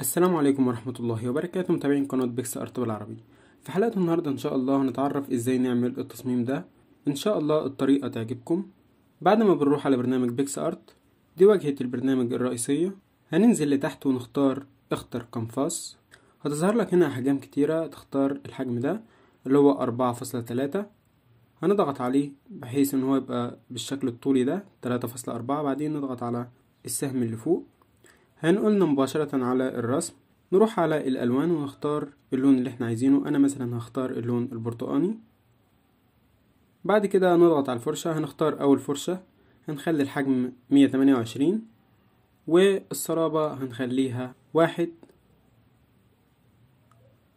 السلام عليكم ورحمة الله وبركاته متابعين قناة بيكس ارت بالعربي في حلقة النهاردة ان شاء الله هنتعرف ازاي نعمل التصميم ده ان شاء الله الطريقة تعجبكم بعد ما بنروح على برنامج بيكس ارت دي واجهة البرنامج الرئيسية هننزل لتحت ونختار اختر كانفاس هتظهر لك هنا احجام كتيرة تختار الحجم ده اللي هو أربعة فاصلة تلاتة هنضغط عليه بحيث ان هو يبقى بالشكل الطولي ده تلاتة فاصلة أربعة بعدين نضغط على السهم اللي فوق هنقولنا مباشرة على الرسم نروح على الألوان ونختار اللون اللي احنا عايزينه أنا مثلا هختار اللون البرتقاني بعد كده نضغط على الفرشة هنختار أول فرشة هنخلي الحجم مية تمانية وعشرين هنخليها واحد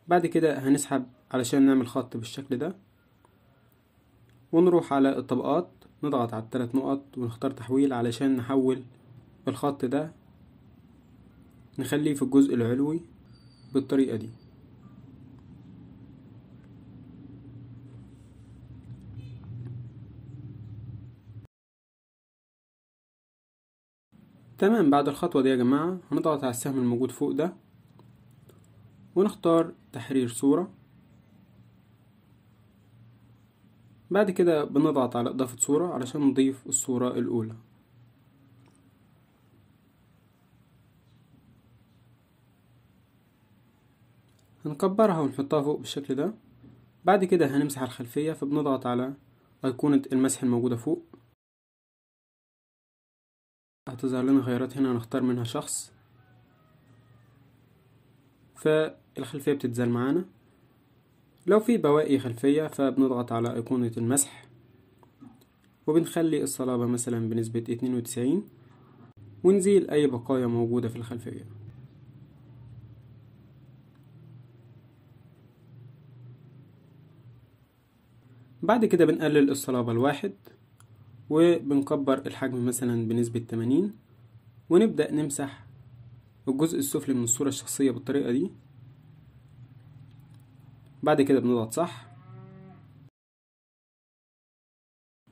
بعد كده هنسحب علشان نعمل خط بالشكل ده ونروح على الطبقات نضغط على الثلاث نقط ونختار تحويل علشان نحول الخط ده نخليه في الجزء العلوي بالطريقة دي تمام بعد الخطوة دي يا جماعة هنضغط على السهم الموجود فوق ده ونختار تحرير صورة بعد كده بنضغط على إضافة صورة علشان نضيف الصورة الأولى هنكبرها ونحطها فوق بالشكل ده بعد كده هنمسح الخلفية فبنضغط على أيقونة المسح الموجودة فوق هتظهر لنا خيارات هنا هنختار منها شخص فالخلفية بتتزال معانا لو في بواقي خلفية فبنضغط على أيقونة المسح وبنخلي الصلابة مثلا بنسبة اتنين وتسعين ونزيل أي بقايا موجودة في الخلفية بعد كده بنقلل الصلابة الواحد وبنكبر الحجم مثلا بنسبة 80 ونبدأ نمسح الجزء السفلي من الصورة الشخصية بالطريقة دي بعد كده بنضغط صح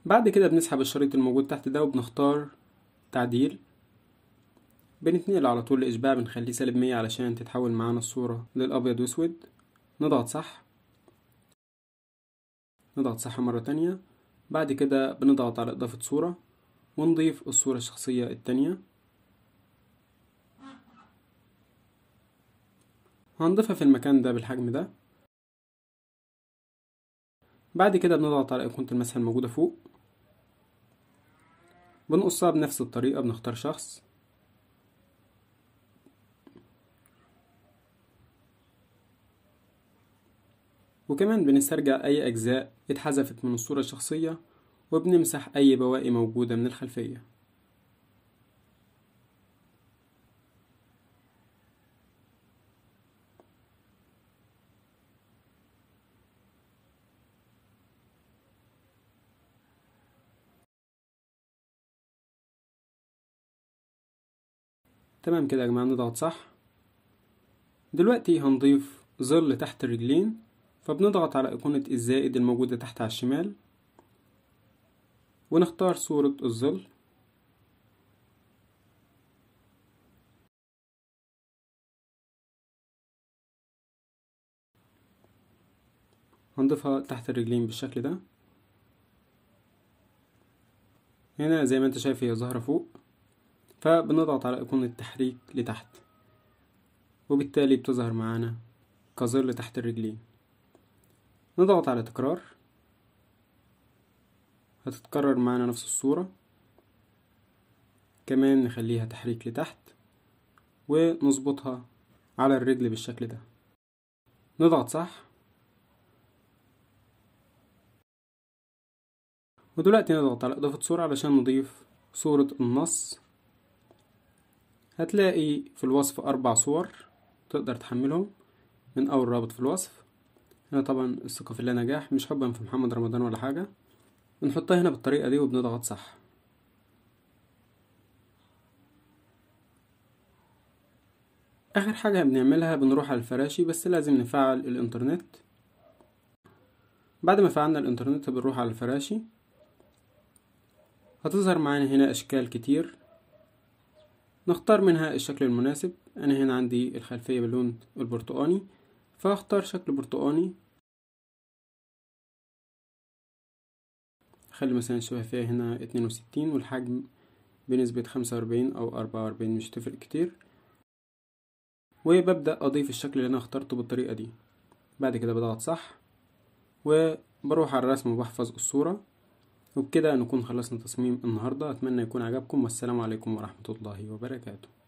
بعد كده بنسحب الشريط الموجود تحت ده وبنختار تعديل بنتنقل على طول لإشباع بنخليه سالب مية علشان تتحول معانا الصورة للأبيض وأسود نضغط صح نضغط صح مرة تانية بعد كده بنضغط على إضافة صورة ونضيف الصورة الشخصية التانية هنضيفها في المكان ده بالحجم ده بعد كده بنضغط على أيقونة المسح الموجودة فوق بنقصها بنفس الطريقة بنختار شخص وكمان بنسترجع أي أجزاء اتحذفت من الصورة الشخصية وبنمسح أي بواقي موجودة من الخلفية تمام كده يا جماعة نضغط صح دلوقتي هنضيف ظل تحت الرجلين فبنضغط على أيقونة الزائد الموجودة تحت على الشمال ونختار صورة الظل هنضيفها تحت الرجلين بالشكل ده هنا زي ما انت شايف هي ظاهرة فوق فبنضغط على ايقونة التحريك لتحت وبالتالي بتظهر معانا كظل تحت الرجلين نضغط على تكرار هتتكرر معنا نفس الصورة كمان نخليها تحريك لتحت ونظبطها على الرجل بالشكل ده نضغط صح ودلوقتي نضغط على إضافة صورة علشان نضيف صورة النص هتلاقي في الوصف أربع صور تقدر تحملهم من أول رابط في الوصف هنا طبعا الثقة في الله نجاح مش حبا في محمد رمضان ولا حاجة بنحطها هنا بالطريقة دي وبنضغط صح آخر حاجة بنعملها بنروح على الفراشي بس لازم نفعل الإنترنت بعد ما فعلنا الإنترنت بنروح على الفراشي هتظهر معانا هنا أشكال كتير نختار منها الشكل المناسب أنا هنا عندي الخلفية باللون البرتقاني فهختار شكل برتقاني خلي مثلا الشفافية هنا اتنين وستين والحجم بنسبة خمسة وأربعين أو أربعة وأربعين مش هتفرق كتير وببدأ أضيف الشكل اللي أنا اخترته بالطريقة دي بعد كده بضغط صح وبروح على الرسم وبحفظ الصورة وبكده نكون خلصنا تصميم النهاردة أتمنى يكون عجبكم والسلام عليكم ورحمة الله وبركاته